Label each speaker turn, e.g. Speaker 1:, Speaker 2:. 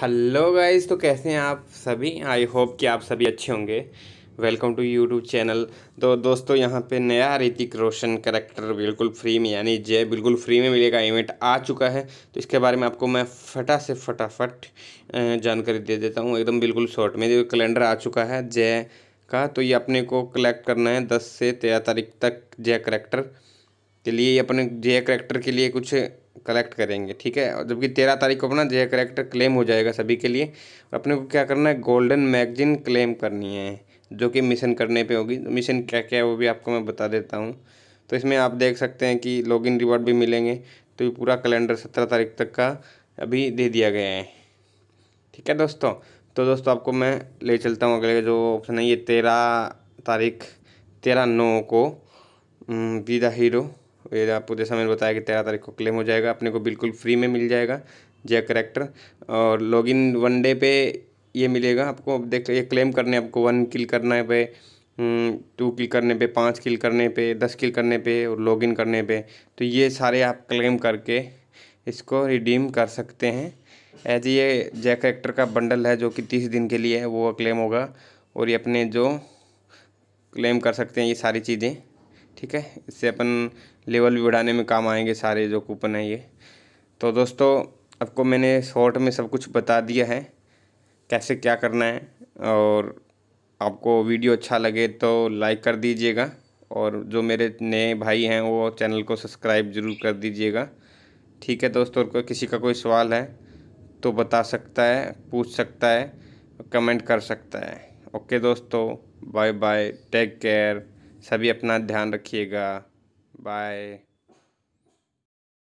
Speaker 1: hello guys तो कैसे हैं आप सभी आई होप कि आप सभी अच्छे होंगे वेलकम टू यूट्यूब चैनल तो दोस्तों यहाँ पे नया ऋतिक रोशन करेक्टर बिल्कुल फ्री में यानी जय बिल्कुल फ्री में मिलेगा इवेंट आ चुका है तो इसके बारे में आपको मैं फटा से फटाफट जानकारी दे देता हूँ एकदम बिल्कुल शॉर्ट में जो कैलेंडर आ चुका है जय का तो ये अपने को कलेक्ट करना है दस से तेरह तारीख तक जय करेक्टर के लिए अपने जय करेक्टर के लिए कुछ कलेक्ट करेंगे ठीक है जबकि तेरह तारीख को अपना जो करेक्ट क्लेम हो जाएगा सभी के लिए और अपने को क्या करना है गोल्डन मैगजीन क्लेम करनी है जो कि मिशन करने पे होगी मिशन तो क्या क्या है वो भी आपको मैं बता देता हूँ तो इसमें आप देख सकते हैं कि लॉगिन रिवॉर्ड भी मिलेंगे तो ये पूरा कैलेंडर सत्रह तारीख तक का अभी दे दिया गया है ठीक है दोस्तों तो दोस्तों आपको मैं ले चलता हूँ अगले जो ऑप्शन है ये तेरह तारीख तेरह नौ को विदा हीरो तो ये आपको जैसा मैंने बताया कि तेरह तारीख को क्लेम हो जाएगा अपने को बिल्कुल फ्री में मिल जाएगा जय करेक्टर और लॉगिन वन डे पे ये मिलेगा आपको देख ये क्लेम करने आपको वन किल हम्म, करने पे टू किल करने पे पाँच किल करने पे दस किल करने पे और लॉगिन करने पे तो ये सारे आप क्लेम करके इसको रिडीम कर सकते हैं ऐसे ये जय करेक्टर का बंडल है जो कि तीस दिन के लिए है वो क्लेम होगा और ये अपने जो क्लेम कर सकते हैं ये सारी चीज़ें ठीक है इससे अपन लेवल भी बढ़ाने में काम आएंगे सारे जो कूपन है ये तो दोस्तों आपको मैंने शॉर्ट में सब कुछ बता दिया है कैसे क्या करना है और आपको वीडियो अच्छा लगे तो लाइक कर दीजिएगा और जो मेरे नए भाई हैं वो चैनल को सब्सक्राइब ज़रूर कर दीजिएगा ठीक है दोस्तों को किसी का कोई सवाल है तो बता सकता है पूछ सकता है कमेंट कर सकता है ओके दोस्तों बाय बाय टेक केयर सभी अपना ध्यान रखिएगा बाय